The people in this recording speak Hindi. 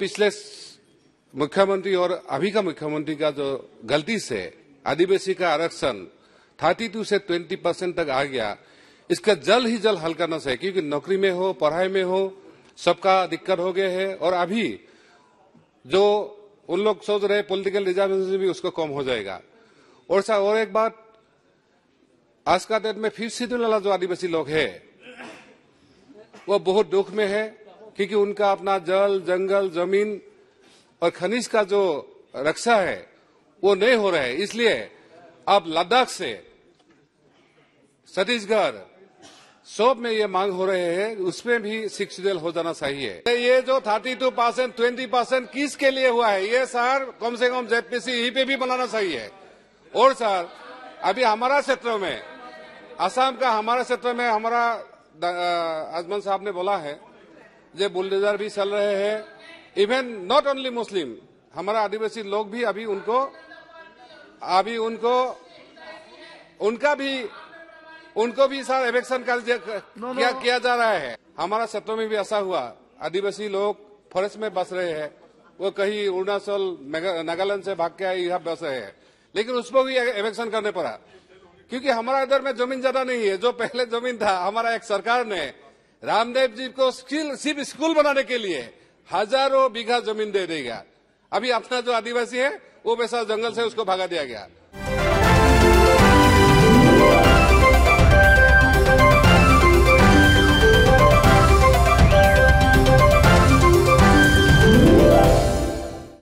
पिछले मुख्यमंत्री और अभी का मुख्यमंत्री का जो गलती से आदिवासी का आरक्षण थर्टी टू से ट्वेंटी परसेंट तक आ गया इसका जल्द ही जल्द हल करना चाहिए क्योंकि नौकरी में हो पढ़ाई में हो सबका दिक्कत हो गया है और अभी जो उन लोग सोच रहे पॉलिटिकल रिजर्वेशन भी उसको कम हो जाएगा और सर और एक बात आज का डेट में फिर सिद्धू वाला जो आदिवासी लोग है वो बहुत दुख में है क्योंकि उनका अपना जल जंगल जमीन और खनिज का जो रक्षा है वो नहीं हो रहा है इसलिए अब लद्दाख से छत्तीसगढ़ सब में ये मांग हो रहे हैं उसमें भी सिक्स हो जाना चाहिए ये जो 32 परसेंट ट्वेंटी परसेंट किस के लिए हुआ है ये सर कम से कम जेपीसी ही पे भी बनाना चाहिए और सर अभी हमारा क्षेत्र में असम का हमारा क्षेत्र में हमारा अजमन साहब ने बोला है जे बुलडेजर भी चल रहे हैं इवन नॉट ओनली मुस्लिम हमारा आदिवासी लोग भी अभी उनको अभी उनको उनका भी उनको भी सर एवेक्शन कर क्या किया जा रहा है हमारा क्षेत्र में भी ऐसा हुआ आदिवासी लोग फॉरेस्ट में बस रहे हैं वो कहीं अरुणाचल नागालैंड से भाग के आए यहाँ बस रहे हैं लेकिन उसको भी एवेक्शन करने पड़ा क्योंकि हमारा इधर में जमीन ज्यादा नहीं है जो पहले जमीन था हमारा एक सरकार ने रामदेव जी को स्किल सिर्फ स्कूल बनाने के लिए हजारों बीघा जमीन दे देगा अभी अपना जो आदिवासी है वो वैसा जंगल से उसको भागा दिया गया